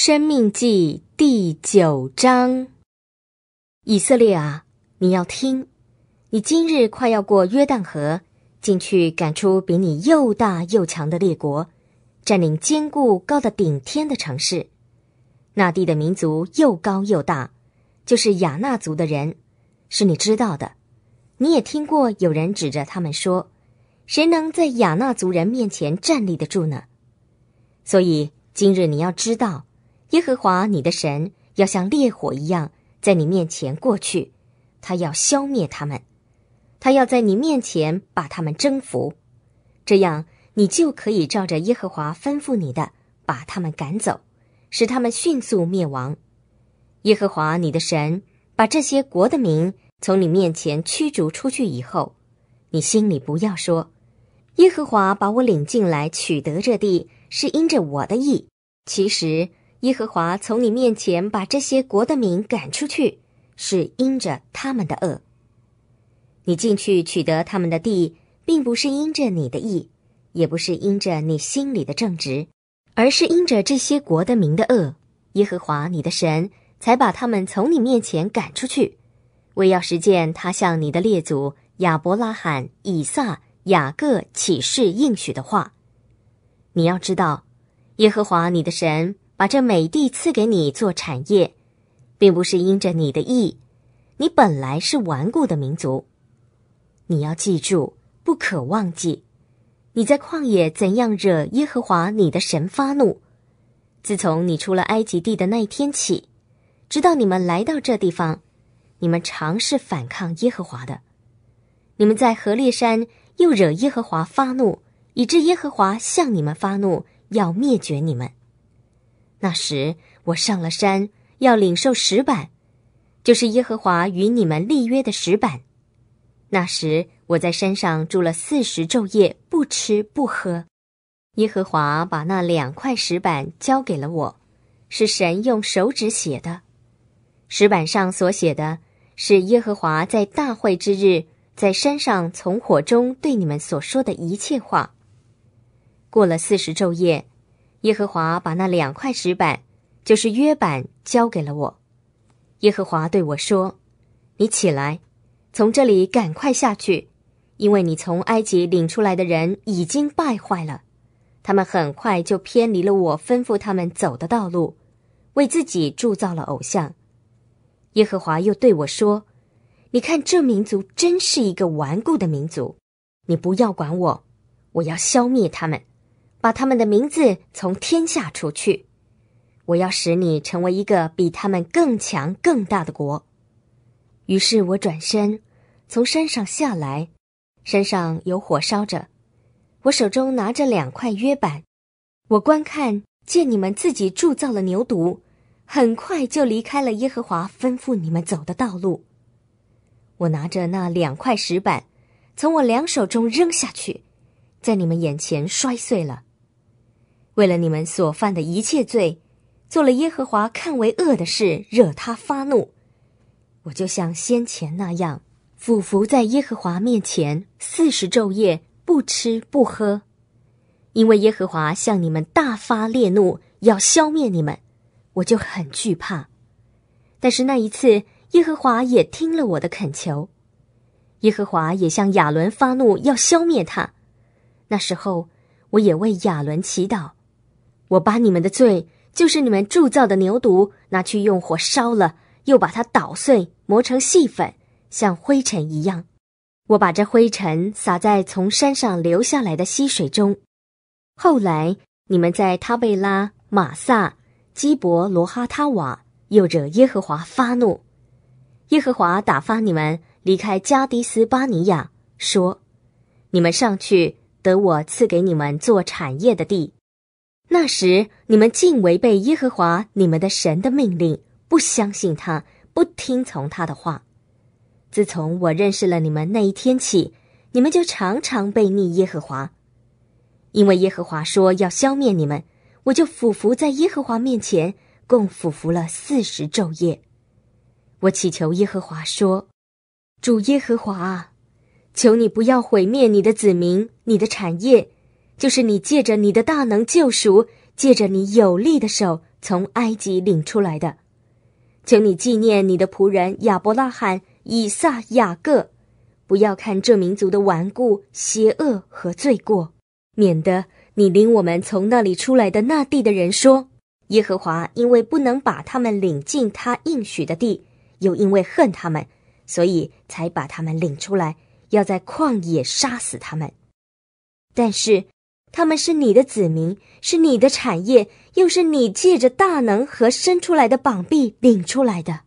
《生命记》第九章，以色列啊，你要听，你今日快要过约旦河，进去赶出比你又大又强的列国，占领坚固高的顶天的城市。那地的民族又高又大，就是亚纳族的人，是你知道的，你也听过有人指着他们说，谁能在亚纳族人面前站立得住呢？所以今日你要知道。耶和华你的神要像烈火一样在你面前过去，他要消灭他们，他要在你面前把他们征服，这样你就可以照着耶和华吩咐你的把他们赶走，使他们迅速灭亡。耶和华你的神把这些国的民从你面前驱逐出去以后，你心里不要说，耶和华把我领进来取得这地是因着我的意，其实。耶和华从你面前把这些国的民赶出去，是因着他们的恶。你进去取得他们的地，并不是因着你的意，也不是因着你心里的正直，而是因着这些国的民的恶。耶和华你的神才把他们从你面前赶出去，为要实践他向你的列祖亚伯拉罕、以撒、雅各起誓应许的话。你要知道，耶和华你的神。把这美地赐给你做产业，并不是因着你的意。你本来是顽固的民族，你要记住，不可忘记。你在旷野怎样惹耶和华你的神发怒？自从你出了埃及地的那一天起，直到你们来到这地方，你们尝试反抗耶和华的。你们在何烈山又惹耶和华发怒，以致耶和华向你们发怒，要灭绝你们。那时我上了山，要领受石板，就是耶和华与你们立约的石板。那时我在山上住了四十昼夜，不吃不喝。耶和华把那两块石板交给了我，是神用手指写的。石板上所写的是耶和华在大会之日，在山上从火中对你们所说的一切话。过了四十昼夜。耶和华把那两块石板，就是约板，交给了我。耶和华对我说：“你起来，从这里赶快下去，因为你从埃及领出来的人已经败坏了，他们很快就偏离了我吩咐他们走的道路，为自己铸造了偶像。”耶和华又对我说：“你看，这民族真是一个顽固的民族。你不要管我，我要消灭他们。”把他们的名字从天下除去，我要使你成为一个比他们更强更大的国。于是，我转身从山上下来，山上有火烧着，我手中拿着两块约板。我观看，见你们自己铸造了牛犊，很快就离开了耶和华吩咐你们走的道路。我拿着那两块石板，从我两手中扔下去，在你们眼前摔碎了。为了你们所犯的一切罪，做了耶和华看为恶的事，惹他发怒，我就像先前那样，俯伏在耶和华面前四十昼夜，不吃不喝，因为耶和华向你们大发烈怒，要消灭你们，我就很惧怕。但是那一次，耶和华也听了我的恳求，耶和华也向亚伦发怒，要消灭他。那时候，我也为亚伦祈祷。我把你们的罪，就是你们铸造的牛犊，拿去用火烧了，又把它捣碎、磨成细粉，像灰尘一样。我把这灰尘撒在从山上流下来的溪水中。后来你们在塔贝拉、马萨、基伯罗哈、塔瓦又惹耶和华发怒，耶和华打发你们离开加迪斯巴尼亚，说：“你们上去得我赐给你们做产业的地。”那时你们竟违背耶和华你们的神的命令，不相信他，不听从他的话。自从我认识了你们那一天起，你们就常常背逆耶和华。因为耶和华说要消灭你们，我就俯伏在耶和华面前，共俯伏了四十昼夜。我祈求耶和华说：“主耶和华，求你不要毁灭你的子民，你的产业。”就是你借着你的大能救赎，借着你有力的手从埃及领出来的。求你纪念你的仆人亚伯拉罕、以撒、雅各，不要看这民族的顽固、邪恶和罪过，免得你领我们从那里出来的那地的人说：耶和华因为不能把他们领进他应许的地，又因为恨他们，所以才把他们领出来，要在旷野杀死他们。但是。他们是你的子民，是你的产业，又是你借着大能和生出来的膀臂领出来的。